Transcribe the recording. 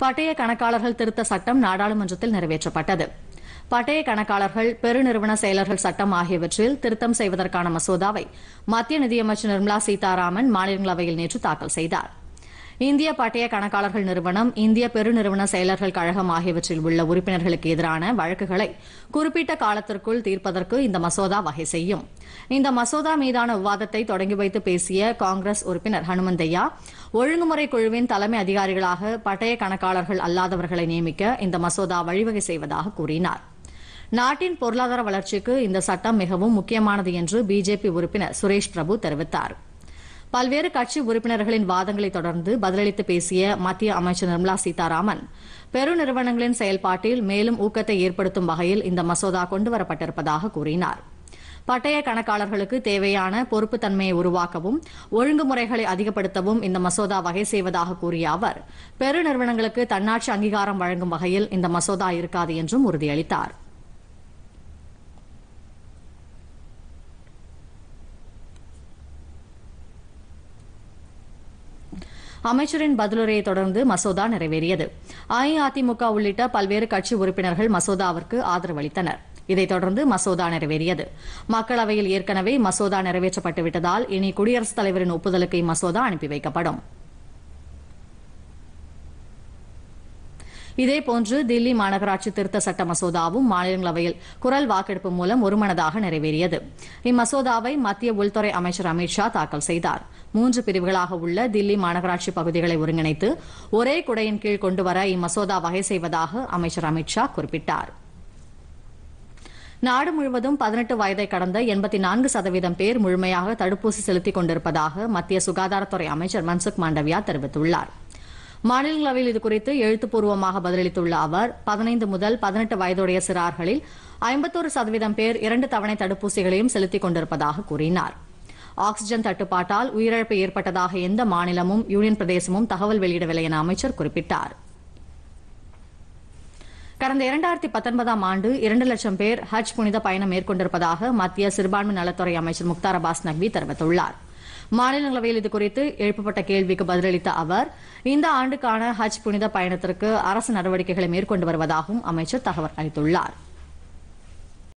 பட்டய கணக்காளர்கள் திருத்த சட்டம் நாடாளுமன்றத்தில் நிறைவேற்றப்பட்டது பட்டய கணக்காளர்கள் பெருநிறுவன செயலர்கள் சட்டம் ஆகியவற்றில் திருத்தம் செய்வதற்கான மசோதாவை மத்திய நிதியமைச்சர் நிர்மலா சீதாராமன் மாநிலங்களவையில் நேற்று தாக்கல் செய்தாா் இந்திய பட்டய கணக்காளர்கள் நிறுவனம் இந்திய பெருநிறுவன செயலர்கள் கழகம் ஆகியவற்றில் உள்ள உறுப்பினர்களுக்கு எதிரான வழக்குகளை குறிப்பிட்ட காலத்திற்குள் தீர்ப்பதற்கு இந்த மசோதா வகை செய்யும் இந்த மசோதா மீதான விவாதத்தை தொடங்கி வைத்து பேசிய காங்கிரஸ் உறுப்பினர் ஹனுமந்தையா ஒழுங்குமுறை குழுவின் தலைமை அதிகாரிகளாக பட்டய கணக்காளர்கள் அல்லாதவர்களை நியமிக்க இந்த மசோதா வழிவகை செய்வதாக கூறினார் நாட்டின் பொருளாதார வளர்ச்சிக்கு இந்த சட்டம் மிகவும் முக்கியமானது என்று பிஜேபி உறுப்பினர் சுரேஷ் பிரபு தெரிவித்தாா் பல்வேறு கட்சி உறுப்பினர்களின் வாதங்களை தொடர்ந்து பதிலளித்து பேசிய மத்திய அமைச்சர் நிர்மலா சீதாராமன் பெருநிறுவனங்களின் செயல்பாட்டில் மேலும் ஊக்கத்தை ஏற்படுத்தும் வகையில் இந்த மசோதா கொண்டுவரப்பட்டிருப்பதாக கூறினார் பட்டய கணக்காளர்களுக்கு தேவையான பொறுப்புத்தன்மையை உருவாக்கவும் ஒழுங்குமுறைகளை அதிகப்படுத்தவும் இந்த மசோதா வகை செய்வதாக கூறிய அவர் பெருநிறுவனங்களுக்கு தன்னாட்சி அங்கீகாரம் வழங்கும் வகையில் இந்த மசோதா இருக்காது என்றும் உறுதியளித்தாா் அமைச்சரின் பதிலுரையை தொடர்ந்து மசோதா நிறைவேறியது அஇஅதிமுக உள்ளிட்ட பல்வேறு கட்சி உறுப்பினர்கள் மசோதாவிற்கு அளித்தனர் இதைத் தொடர்ந்து மசோதா நிறைவேறியது மக்களவையில் ஏற்கனவே மசோதா நிறைவேற்றப்பட்டுவிட்டதால் இனி குடியரசுத் தலைவரின் ஒப்புதலுக்கு இம்மசோதா அனுப்பி வைக்கப்படும் இதேபோன்று தில்லி மாநகராட்சி திருத்த சட்ட மசோதாவும் மாநிலங்களவையில் குரல் வாக்கெடுப்பு மூலம் ஒருமனதாக நிறைவேறியது இம்மசோதாவை மத்திய உள்துறை அமைச்சர் அமித் ஷா தாக்கல் செய்தார் மூன்று பிரிவுகளாக உள்ள தில்லி மாநகராட்சி பகுதிகளை ஒருங்கிணைத்து ஒரே குடையின் கீழ் கொண்டுவர இம்மசோதா வகை செய்வதாக அமைச்சர் அமித் ஷா குறிப்பிட்டார் நாடு முழுவதும் பதினெட்டு வயதை கடந்த எண்பத்தி நான்கு சதவீதம் பேர் முழுமையாக தடுப்பூசி செலுத்திக் கொண்டிருப்பதாக மத்திய சுகாதாரத்துறை அமைச்சர் மன்சுக் மாண்டவியா தெரிவித்துள்ளாா் மாநிலங்களவையில் இதுகுறித்து எழுத்துப்பூர்வமாக பதிலளித்துள்ள அவர் பதினைந்து முதல் பதினெட்டு வயதுடைய சிறார்களில் ஐம்பத்தோரு சதவீதம் பேர் இரண்டு தவணை தடுப்பூசிகளையும் செலுத்திக் கொண்டிருப்பதாக கூறினார் ஆக்ஸிஜன் தட்டுப்பாட்டால் உயிரிழப்பு ஏற்பட்டதாக எந்த மாநிலமும் யூனியன் பிரதேசமும் தகவல் வெளியிடவில்லை என அமைச்சர் குறிப்பிட்டார் கடந்த இரண்டாயிரத்தி பத்தொன்பதாம் ஆண்டு இரண்டு லட்சம் பேர் ஹஜ் புனித பயணம் மேற்கொண்டிருப்பதாக மத்திய சிறுபான்மை நலத்துறை அமைச்சர் முக்தார் அபாஸ் நக்வி தெரிவித்துள்ளாா் மாநிலங்களவையில் இதுகுறித்து எழுப்பப்பட்ட கேள்விக்கு பதிலளித்த அவர் இந்த ஆண்டுக்கான ஹஜ் புனித பயணத்திற்கு அரசு நடவடிக்கைகளை மேற்கொண்டு வருவதாகவும் அமைச்சர் தகவல் அளித்துள்ளாா்